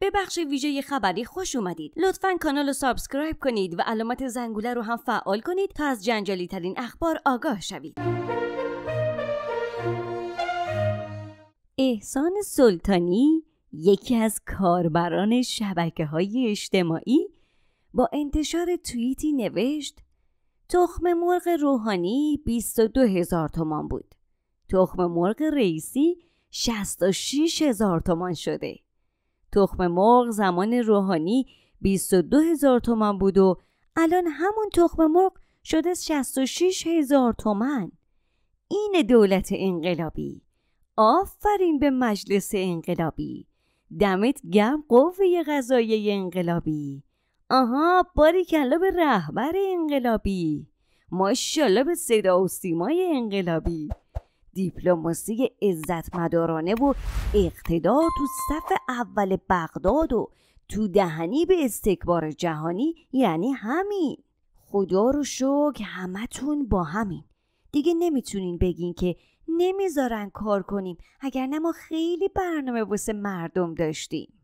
به بخش ویژه خبری خوش اومدید لطفا کانال رو سابسکرایب کنید و علامت زنگوله رو هم فعال کنید تا از جنجالی ترین اخبار آگاه شوید احسان سلطانی یکی از کاربران شبکه های اجتماعی با انتشار توییتی نوشت تخم مرغ روحانی 22 هزار تومان بود تخم مرغ رئیسی 66 هزار تومان شده تخم مرغ زمان روحانی 22 هزار تومن بود و الان همون تخم مرغ شده 66 هزار تومن این دولت انقلابی آفرین به مجلس انقلابی دمت گرم قوه غذای انقلابی آها باری به رهبر انقلابی ماشاءالله به صدا و سیمای انقلابی دیپلماسی مدارانه و اقتدار تو صف اول بغداد و تو دهنی به استکبار جهانی یعنی همین خدا رو شکر همتون با همین دیگه نمیتونین بگین که نمیذارن کار کنیم اگر نه ما خیلی برنامه واسه مردم داشتیم